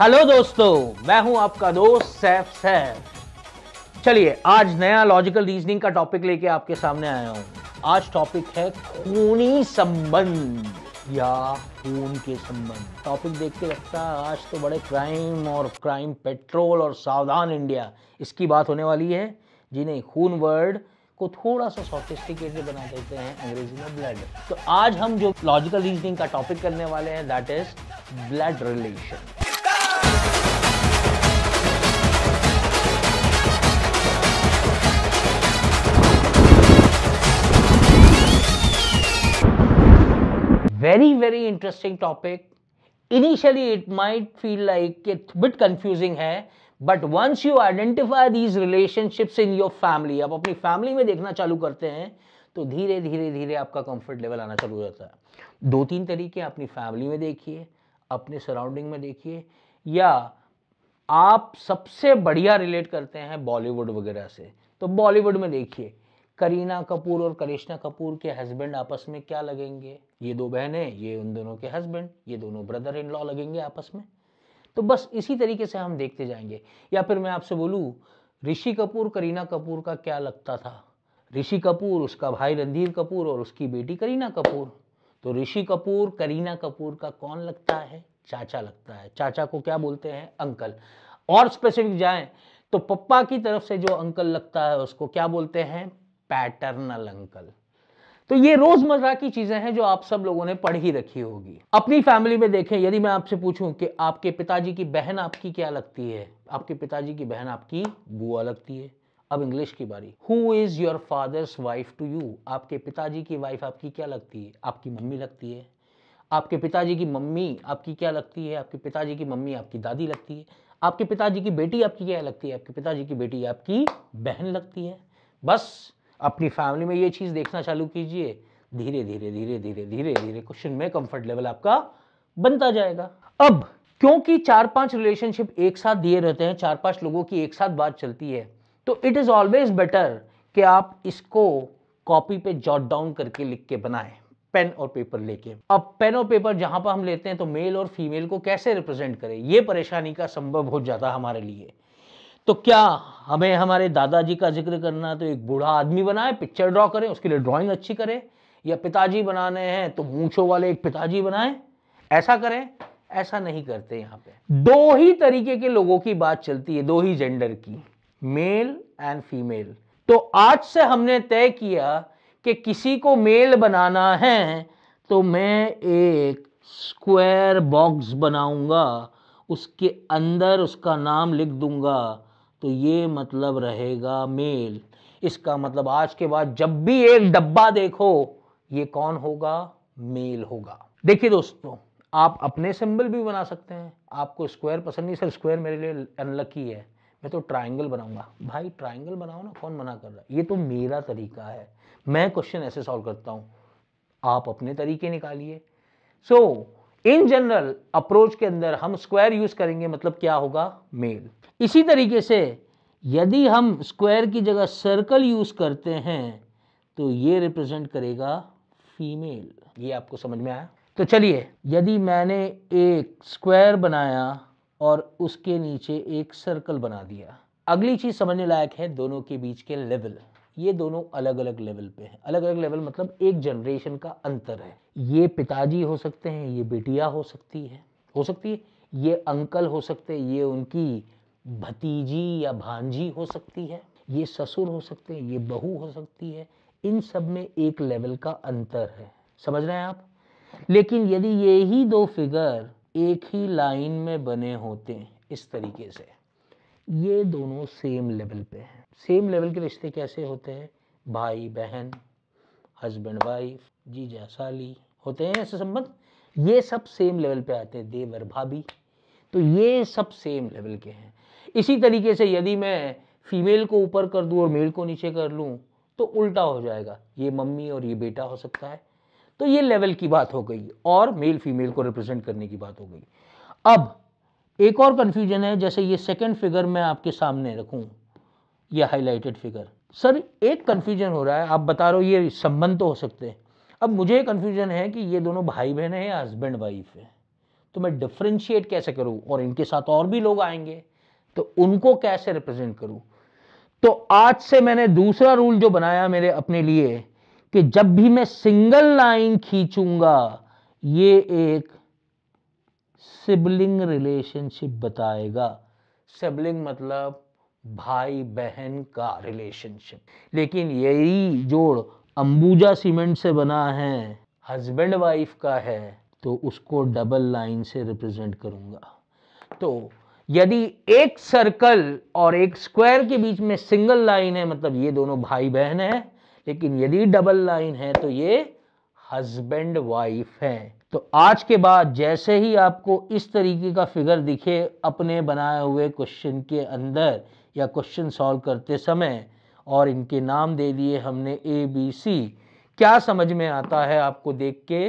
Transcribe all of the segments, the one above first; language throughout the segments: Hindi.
हेलो दोस्तों मैं हूं आपका दोस्त सैफ सैफ चलिए आज नया लॉजिकल रीजनिंग का टॉपिक लेके आपके सामने आया हूं आज टॉपिक है खूनी संबंध या खून के संबंध टॉपिक देख के लगता है आज तो बड़े क्राइम और क्राइम पेट्रोल और सावधान इंडिया इसकी बात होने वाली है जिन्हें खून वर्ड को थोड़ा सा सोफिस्टिकेटेड बना देते हैं अंग्रेजी में ब्लड तो आज हम जो लॉजिकल रीजनिंग का टॉपिक करने वाले हैं that is blood relation very very interesting topic initially it might feel like bit a है but once you identify these relationships in your family आप अपनी फैमिली में देखना चालू करते हैं तो धीरे धीरे धीरे आपका कंफर्ट लेवल आना चालू हो जाता है दो तीन तरीके अपनी फैमिली में देखिए अपने सराउंडिंग में देखिए या आप सबसे बढ़िया रिलेट करते हैं बॉलीवुड वगैरह से तो बॉलीवुड में देखिए करीना कपूर और करिश्ना कपूर के हस्बैंड आपस में क्या लगेंगे ये दो बहनें ये उन दोनों के हस्बैंड ये दोनों ब्रदर इन लॉ लगेंगे आपस में तो बस इसी तरीके से हम देखते जाएंगे या फिर मैं आपसे बोलूँ ऋषि कपूर करीना कपूर का क्या लगता था ऋषि कपूर उसका भाई रणधीर कपूर और उसकी बेटी करीना कपूर तो ऋषि कपूर करीना कपूर का कौन लगता है चाचा लगता है चाचा को क्या बोलते हैं अंकल और स्पेसिफिक जाएं तो पप्पा की तरफ से जो अंकल लगता है उसको क्या बोलते हैं पैटर्नल अंकल तो ये रोजमर्रा की चीजें हैं जो आप सब लोगों ने पढ़ ही रखी होगी अपनी फैमिली में देखें यदि मैं आपसे पूछूं कि आपके पिताजी की बहन आपकी क्या लगती है आपके पिताजी की बहन आपकी बुआ लगती है अब इंग्लिश की बारी who is your father's wife to you आपके पिताजी की वाइफ आपकी क्या लगती है आपकी मम्मी लगती है आपके पिताजी की मम्मी आपकी क्या लगती है आपके पिताजी की मम्मी आपकी दादी लगती है आपके पिताजी की बेटी आपकी क्या लगती है आपके पिताजी की बेटी आपकी बहन लगती है बस अपनी फैमिली में ये चीज़ देखना चालू कीजिए धीरे धीरे धीरे धीरे धीरे धीरे क्वेश्चन में कंफर्ट लेवल आपका बनता जाएगा अब क्योंकि चार पांच रिलेशनशिप एक साथ दिए रहते हैं चार पांच लोगों की एक साथ बात चलती है तो इट इज़ ऑलवेज बेटर कि आप इसको कॉपी पे जॉट डाउन करके लिख के बनाएं पेन और पेपर लेके अब पेन और पेपर जहां पर हम लेते हैं तो मेल और फीमेल को कैसे रिप्रेजेंट करें यह परेशानी का संभव हो जाता हमारे लिए तो क्या हमें हमारे दादाजी का जिक्र करना तो एक बूढ़ा आदमी बनाए पिक्चर ड्रॉ करें उसके लिए ड्राइंग अच्छी करें या पिताजी बनाने हैं तो मूछों वाले एक पिताजी बनाएं ऐसा करें ऐसा नहीं करते यहाँ पे दो ही तरीके के लोगों की बात चलती है दो ही जेंडर की मेल एंड फीमेल तो आज से हमने तय किया कि किसी को मेल बनाना है तो मैं एक स्क्वायर बॉक्स बनाऊंगा उसके अंदर उसका नाम लिख दूंगा तो ये मतलब रहेगा मेल इसका मतलब आज के बाद जब भी एक डब्बा देखो ये कौन होगा मेल होगा देखिए दोस्तों आप अपने सिंबल भी बना सकते हैं आपको स्क्वायर पसंद नहीं सर स्क्वायर मेरे लिए अनलकी है मैं तो ट्रायंगल बनाऊंगा भाई ट्रायंगल बनाओ ना कौन मना कर रहा है ये तो मेरा तरीका है मैं क्वेश्चन ऐसे सॉल्व करता हूँ आप अपने तरीके निकालिए so so, in general approach के अंदर हम स्क्वायर यूज करेंगे मतलब क्या होगा मेल इसी तरीके से यदि हम स्क्वायर की जगह सर्कल यूज करते हैं तो ये रिप्रेजेंट करेगा फीमेल ये आपको समझ में आया तो चलिए यदि मैंने एक स्क्वायर बनाया और उसके नीचे एक सर्कल बना दिया अगली चीज समझने लायक है दोनों के बीच के लेवल ये दोनों अलग अलग लेवल पे हैं अलग अलग लेवल मतलब एक जनरेशन का अंतर है ये पिताजी हो सकते हैं ये बेटिया हो सकती है हो सकती है ये अंकल हो सकते हैं ये उनकी भतीजी या भांजी हो सकती है ये ससुर हो सकते हैं ये बहू हो सकती है इन सब में एक लेवल का अंतर है समझ रहे हैं आप लेकिन यदि ये ही दो फिगर एक ही लाइन में बने होते इस तरीके से ये दोनों सेम लेवल पे हैं सेम लेवल के रिश्ते कैसे होते हैं भाई बहन हस्बैंड वाइफ जीजा साली होते हैं ऐसे संबंध ये सब सेम लेवल पे आते हैं देवर भाभी तो ये सब सेम लेवल के हैं इसी तरीके से यदि मैं फीमेल को ऊपर कर दूँ और मेल को नीचे कर लूँ तो उल्टा हो जाएगा ये मम्मी और ये बेटा हो सकता है तो ये लेवल की बात हो गई और मेल फीमेल को रिप्रेजेंट करने की बात हो गई अब एक और कंफ्यूजन है जैसे ये सेकेंड फिगर मैं आपके सामने रखूं ये हाईलाइटेड फिगर सर एक कन्फ्यूजन हो रहा है आप बता रहे हो ये संबंध तो हो सकते हैं अब मुझे कन्फ्यूजन है कि ये दोनों भाई बहन हैं या हस्बैंड वाइफ है तो मैं डिफ्रेंशिएट कैसे करूँ और इनके साथ और भी लोग आएंगे तो उनको कैसे रिप्रेजेंट करूँ तो आज से मैंने दूसरा रूल जो बनाया मेरे अपने लिए कि जब भी मैं सिंगल लाइन खींचूंगा ये एक सिबलिंग रिलेशनशिप बताएगा सिबलिंग मतलब भाई बहन का रिलेशनशिप लेकिन यही जोड़ अंबुजा सीमेंट से बना है हस्बैंड वाइफ का है तो उसको डबल लाइन से रिप्रेजेंट करूंगा तो यदि एक सर्कल और एक स्क्वायर के बीच में सिंगल लाइन है मतलब ये दोनों भाई बहन है लेकिन यदि डबल लाइन है तो ये हस्बैंड वाइफ है तो आज के बाद जैसे ही आपको इस तरीके का फिगर दिखे अपने बनाए हुए क्वेश्चन के अंदर या क्वेश्चन सॉल्व करते समय और इनके नाम दे दिए हमने ए बी सी क्या समझ में आता है आपको देख के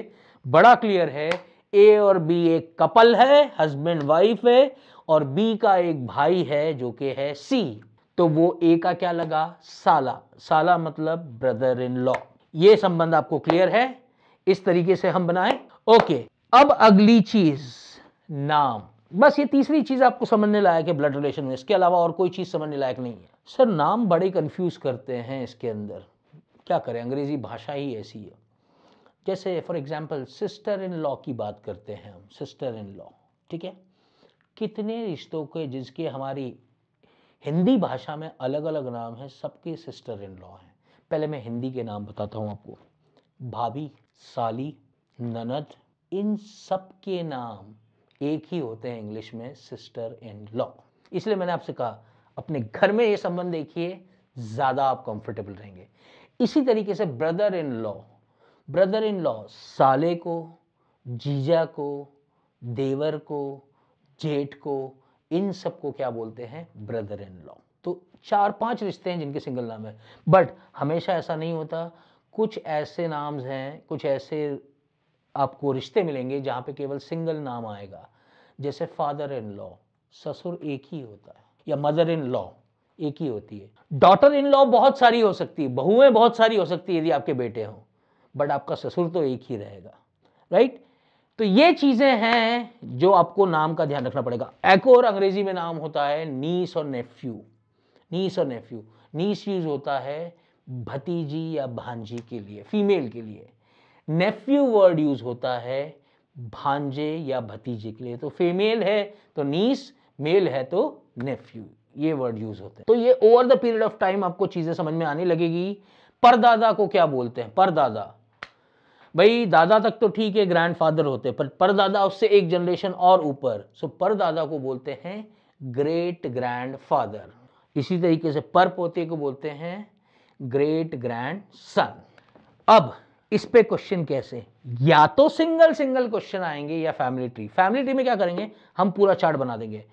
बड़ा क्लियर है ए और बी एक कपल है हस्बैंड वाइफ है और बी का एक भाई है जो कि है सी तो वो ए का क्या लगा साला साला मतलब ब्रदर इन लॉ ये संबंध आपको क्लियर है इस तरीके से हम बनाएं ओके अब अगली चीज नाम बस ये तीसरी चीज़ आपको समझने लायक है ब्लड रिलेशन में इसके अलावा और कोई चीज़ समझने लायक नहीं है सर नाम बड़े कंफ्यूज करते हैं इसके अंदर क्या करें अंग्रेज़ी भाषा ही ऐसी है जैसे for example sister in law की बात करते हैं हम सिस्टर इन लॉ ठीक है कितने रिश्तों के जिसके हमारी हिंदी भाषा में अलग अलग नाम है सबके सिस्टर इन लॉ हैं पहले मैं हिंदी के नाम बताता हूँ आपको भाभी साली ननद इन सब के नाम एक ही होते हैं इंग्लिश में सिस्टर इन लॉ इसलिए मैंने आपसे कहा अपने घर में ये संबंध देखिए ज़्यादा आप कंफर्टेबल रहेंगे इसी तरीके से brother in law brother in law साले को जीजा को देवर को जेठ को इन सब को क्या बोलते हैं ब्रदर इन लॉ तो चार पांच रिश्ते हैं जिनके सिंगल नाम है बट हमेशा ऐसा नहीं होता कुछ ऐसे नाम्स हैं कुछ ऐसे आपको रिश्ते मिलेंगे जहाँ पे केवल सिंगल नाम आएगा जैसे फादर इन लॉ ससुर एक ही होता है या मदर इन लॉ एक ही होती है डॉटर इन लॉ बहुत सारी हो सकती है बहुएं बहुत सारी हो सकती है यदि आपके बेटे हों बट आपका ससुर तो एक ही रहेगा राइट तो ये चीज़ें हैं जो आपको नाम का ध्यान रखना पड़ेगा एक और अंग्रेजी में नाम होता है नीस और नेफ्यू नीस और नेफ्यू नीस यूज होता है भतीजी या भांजी के लिए फीमेल के लिए नेफ्यू वर्ड यूज होता है भांजे या भतीजे के लिए तो फीमेल है तो नीस मेल है तो नेफ्यू ये वर्ड यूज होता है तो ये over the period of time आपको चीजें समझ में आने लगेगी परदादा को क्या बोलते हैं परदादा भाई दादा तक तो ठीक है ग्रैंडफादर होते हैं पर परदादा उससे एक जनरेशन और ऊपर सो परदादा को बोलते हैं ग्रेट ग्रैंडफादर इसी तरीके से पर पोते को बोलते हैं ग्रेट ग्रैंड सन अब इस पे क्वेश्चन कैसे या तो सिंगल सिंगल क्वेश्चन आएंगे या फैमिली ट्री फैमिली ट्री में क्या करेंगे हम पूरा चार्ट बना देंगे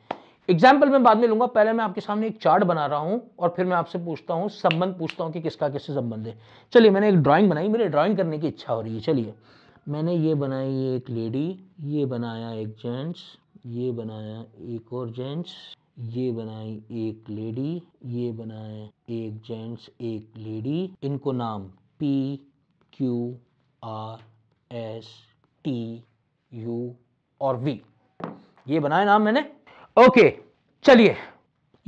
एग्जाम्पल मैं बाद में लूंगा पहले मैं आपके सामने एक चार्ट बना रहा हूं और फिर मैं आपसे पूछता हूं संबंध पूछता हूं कि किसका किससे संबंध है चलिए मैंने एक ड्राइंग बनाई मेरे ड्राइंग करने की इच्छा हो रही है चलिए मैंने ये बनाई एक लेडी ये बनाया एक जेंट्स ये बनाया एक और जेंट्स ये बनाई एक लेडी ये बनाया एक जेंट्स एक लेडी इनको नाम P Q R S T U और वी ये बनाए नाम मैंने ओके चलिए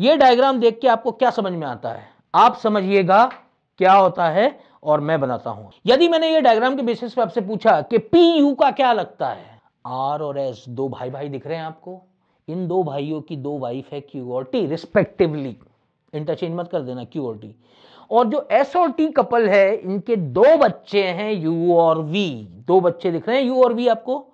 ये डायग्राम देख के आपको क्या समझ में आता है आप समझिएगा क्या होता है और मैं बनाता हूं यदि मैंने ये डायग्राम के बेसिस पे आपसे पूछा कि पी यू का क्या लगता है आर और एस दो भाई भाई दिख रहे हैं आपको इन दो भाइयों की दो वाइफ है क्यू और टी रिस्पेक्टिवली इंटरचेंज मत कर देना क्यू और टी और जो एस और टी कपल है इनके दो बच्चे हैं यू और वी दो बच्चे दिख रहे हैं यू और वी आपको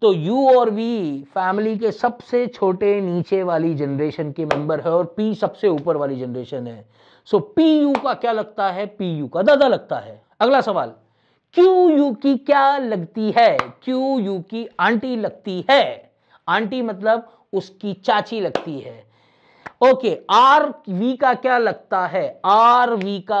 तो यू और वी फैमिली के सबसे छोटे नीचे वाली जनरेशन के मेंबर है और पी सबसे ऊपर वाली जनरेशन है सो पी यू का क्या लगता है पी यू का दादा लगता है अगला सवाल क्यू यू की क्या लगती है क्यू यू की आंटी लगती है आंटी मतलब उसकी चाची लगती है ओके आर वी का क्या लगता है आर वी का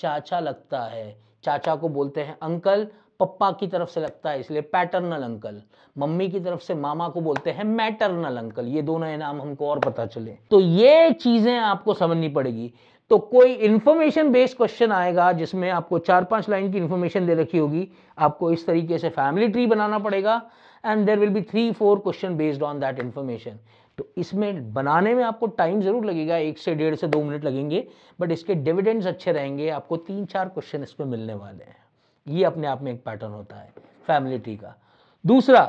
चाचा लगता है चाचा को बोलते हैं अंकल पप्पा की तरफ से लगता है इसलिए पैटर्नल अंकल मम्मी की तरफ से मामा को बोलते हैं मैटर्नल अंकल ये दोनों नाम हमको और पता चले तो ये चीजें आपको समझनी पड़ेगी तो कोई इन्फॉर्मेशन बेस्ड क्वेश्चन आएगा जिसमें आपको चार पांच लाइन की इन्फॉर्मेशन दे रखी होगी आपको इस तरीके से फैमिली ट्री बनाना पड़ेगा and there will be three four question based on that information तो इसमें बनाने में आपको टाइम ज़रूर लगेगा एक से डेढ़ से दो मिनट लगेंगे बट इसके डिविडेंड्स अच्छे रहेंगे आपको तीन चार क्वेश्चन इसमें मिलने वाले हैं ये अपने आप में एक पैटर्न होता है फैमिली ट्री का दूसरा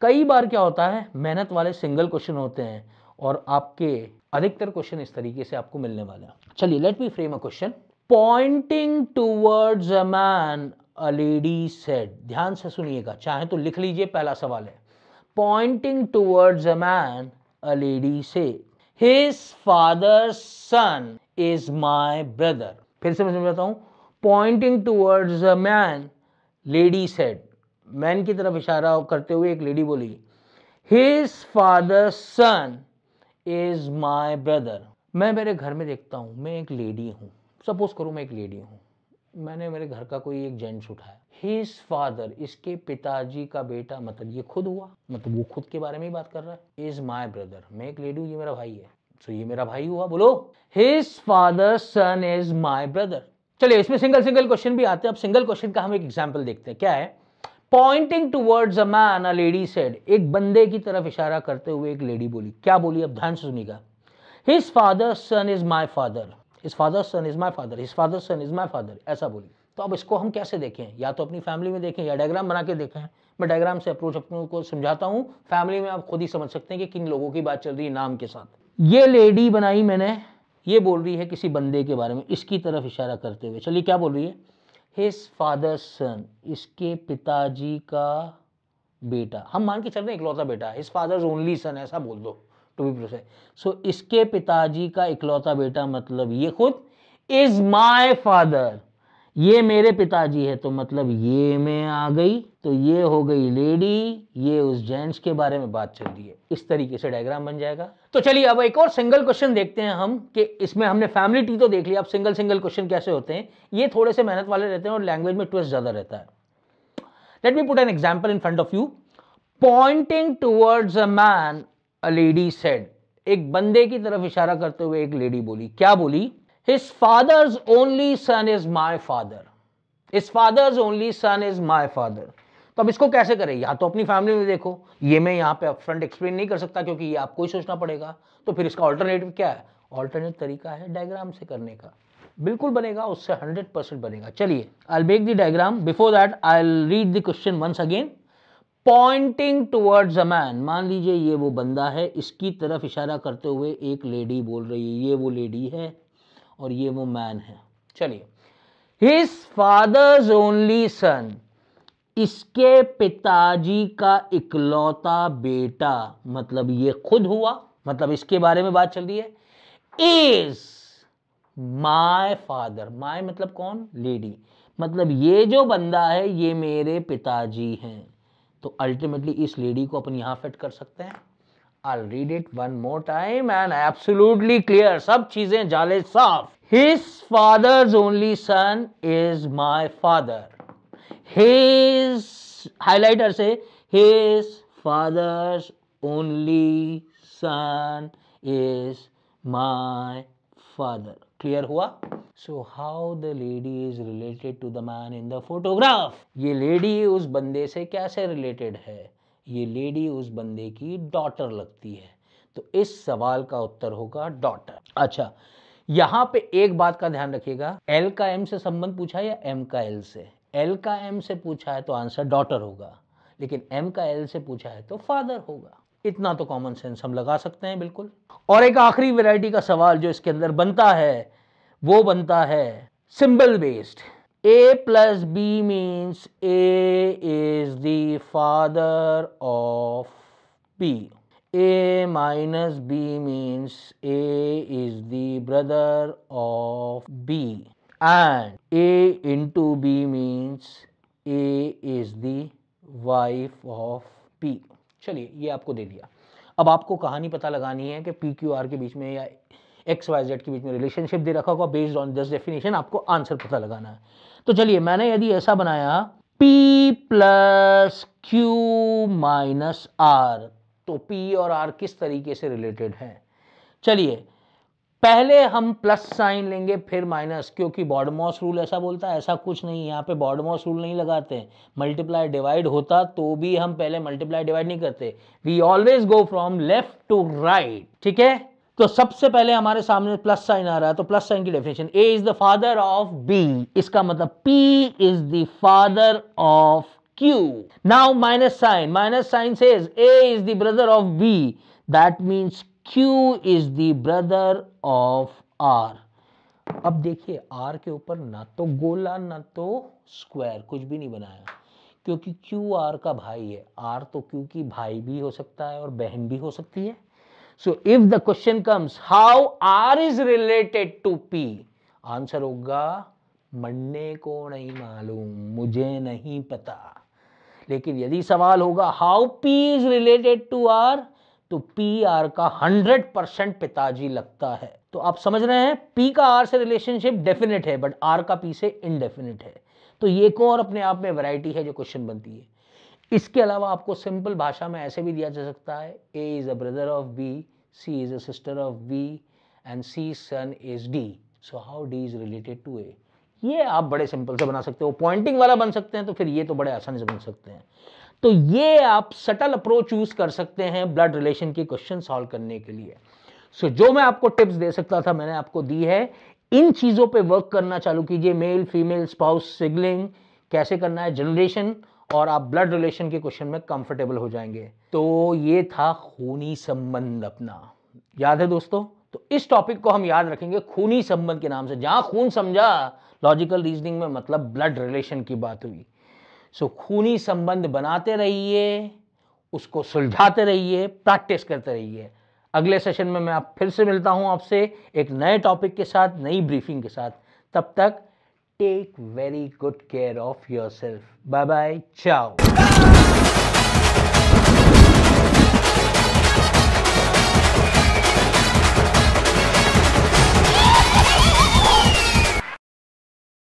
कई बार क्या होता है मेहनत वाले सिंगल क्वेश्चन होते हैं और आपके अधिकतर क्वेश्चन इस तरीके से आपको मिलने वाले हैं चलिए let me frame a question pointing towards a man a lady said ध्यान से सुनिएगा चाहे तो लिख लीजिए पहला सवाल है pointing towards a man a lady said, His father's son is my brother. फिर से मैं समझाता हूँ pointing towards a man lady said man की तरफ इशारा करते हुए एक लेडी बोली his father son is my brother मैं मेरे घर में देखता हूँ मैं एक लेडी हूँ सपोज करूँ मैं एक लेडी हूँ मैंने मेरे घर का कोई एक जेंट्स उठाया हिज फादर इसके पिताजी का बेटा मतलब ये खुद हुआ मतलब वो खुद के बारे में ही बात कर रहा है इज माई ब्रदर मैं एक लेडी ये मेरा भाई है सो so, ये मेरा भाई हुआ बोलो his father son is my brother चलिए इसमें सिंगल सिंगल क्वेश्चन भी आते हैं अब सिंगल क्वेश्चन का हम एक एग्जाम्पल देखते हैं क्या है pointing towards a man a lady said एक बंदे की तरफ इशारा करते हुए एक लेडी बोली क्या बोली अब ध्यान से सुनिएगा his father son is my father his father son is my father his father son is my father ऐसा बोलिए तो अब इसको हम कैसे देखें या तो अपनी फैमिली में देखें या डायग्राम बना के देखें मैं डायग्राम से अप्रोच अपने को समझाता हूँ फैमिली में आप खुद ही समझ सकते हैं कि किन लोगों की बात चल रही है नाम के साथ ये लेडी बनाई मैंने ये बोल रही है किसी बंदे के बारे में इसकी तरफ इशारा करते हुए चलिए क्या बोल रही है हिज फादर सन इसके पिताजी का बेटा हम मान के चल रहे हैं इकलौता बेटा हिज फादर ओनली सन ऐसा बोल दो टू बी प्रोसाइज सो इसके पिताजी का इकलौता बेटा मतलब ये खुद इज माई फादर ये मेरे पिताजी है तो मतलब ये में आ गई तो ये हो गई लेडी ये उस जेंट्स के बारे में बात चल रही है इस तरीके से डायग्राम बन जाएगा तो चलिए अब एक और सिंगल क्वेश्चन देखते हैं हम कि इसमें हमने फैमिली टी तो देख लिया अब सिंगल सिंगल क्वेश्चन कैसे होते हैं ये थोड़े से मेहनत वाले रहते हैं और लैंग्वेज में ट्विस्ट ज़्यादा रहता है let me put an example in front of you pointing towards a man a lady said एक बंदे की तरफ इशारा करते हुए एक लेडी बोली क्या बोली his father's only son is my father his father's only son is my father तो अब इसको कैसे करें या तो अपनी फैमिली में देखो ये मैं यहाँ पे अपफ्रंट एक्सप्लेन नहीं कर सकता क्योंकि ये आपको ही सोचना पड़ेगा तो फिर इसका ऑल्टरनेटिव क्या है ऑल्टरनेट तरीका है डायग्राम से करने का बिल्कुल बनेगा उससे हंड्रेड परसेंट बनेगा चलिए I make the diagram before that I read the question once again pointing towards a man मान लीजिए ये वो बंदा है इसकी तरफ इशारा करते हुए एक लेडी बोल रही है ये वो लेडी है और ये वो मैन है चलिए हिज फादर्स ओनली सन इसके पिताजी का इकलौता बेटा मतलब ये खुद हुआ मतलब इसके बारे में बात चल रही है इज माय फादर माय मतलब कौन लेडी मतलब ये जो बंदा है ये मेरे पिताजी हैं तो अल्टीमेटली इस लेडी को अपन यहाँ फिट कर सकते हैं I'll read it one more time and absolutely clear. सब चीजें जाले साफ His father's only son is my father. His highlighter से His father's only son is my father. Clear हुआ so how the lady is related to the man in the photograph ये लेडी उस बंदे से कैसे रिलेटेड है ये लेडी उस बंदे की डॉटर लगती है तो इस सवाल का उत्तर होगा डॉटर अच्छा यहाँ पे एक बात का ध्यान रखिएगा एल का एम से संबंध पूछा है या एम का एल से एल का एम से पूछा है तो आंसर डॉटर होगा लेकिन एम का एल से पूछा है तो फादर होगा इतना तो कॉमन सेंस हम लगा सकते हैं बिल्कुल और एक आखिरी वैरायटी का सवाल जो इसके अंदर बनता है वो बनता है symbol based A plus B means A is the father of B A minus B means A is the brother of B and A into B means A is the wife of B चलिए ये आपको दे दिया अब आपको कहानी पता लगानी है कि पी क्यू आर के बीच में या एक्स वाई जेड के बीच में रिलेशनशिप दे रखा होगा बेस्ड ऑन दिस डेफिनेशन आपको आंसर पता लगाना है तो चलिए मैंने यदि ऐसा बनाया P plus Q minus R तो पी और आर किस तरीके से रिलेटेड है चलिए पहले हम प्लस साइन लेंगे फिर माइनस क्योंकि बॉडमॉस रूल ऐसा बोलता है ऐसा कुछ नहीं यहाँ पे बॉडमॉस रूल नहीं लगाते मल्टीप्लाई डिवाइड होता तो भी हम पहले मल्टीप्लाई डिवाइड नहीं करते we always go from left to right ठीक है तो सबसे पहले हमारे सामने प्लस साइन आ रहा है तो प्लस साइन की definition A is the father of B इसका मतलब P is the father of Q now minus sign minus sign से brother of B that means Q is the brother of R. अब देखिए R के ऊपर ना तो गोला ना तो स्क्वायर कुछ भी नहीं बनाया क्योंकि Q R का भाई है R तो Q की भाई भी हो सकता है और बहन भी हो सकती है so if the question comes how R is related to P answer होगा मंडे को नहीं मालूम मुझे नहीं पता लेकिन यदि सवाल होगा how P is related to R तो पी आर का 100 परसेंट पिताजी लगता है तो आप समझ रहे हैं पी का आर से रिलेशनशिप डेफिनेट है बट आर का पी से इनडेफिनेट है तो ये को और अपने आप में वैरायटी है जो क्वेश्चन बनती है इसके अलावा आपको सिंपल भाषा में ऐसे भी दिया जा सकता है A is a brother of B C is a sister of B and C son is D so how D is related to A ये आप बड़े सिंपल से बना सकते हो पॉइंटिंग वाला बन सकते हैं तो फिर ये तो बड़े आसानी से बन सकते हैं तो ये आप सटल अप्रोच यूज कर सकते हैं ब्लड रिलेशन के क्वेश्चन सॉल्व करने के लिए सो so, जो मैं आपको टिप्स दे सकता था मैंने आपको दी है इन चीजों पे वर्क करना चालू कीजिए मेल फीमेल स्पाउस सिगलिंग कैसे करना है जनरेशन और आप ब्लड रिलेशन के क्वेश्चन में कंफर्टेबल हो जाएंगे तो ये था खूनी संबंध अपना याद है दोस्तों तो इस टॉपिक को हम याद रखेंगे खूनी संबंध के नाम से जहां खून समझा लॉजिकल रीजनिंग में मतलब ब्लड रिलेशन की बात हुई सो खूनी संबंध बनाते रहिए उसको सुलझाते रहिए प्रैक्टिस करते रहिए अगले सेशन में मैं आप फिर से मिलता हूँ आपसे एक नए टॉपिक के साथ नई ब्रीफिंग के साथ तब तक take very good care of yourself bye bye चाओ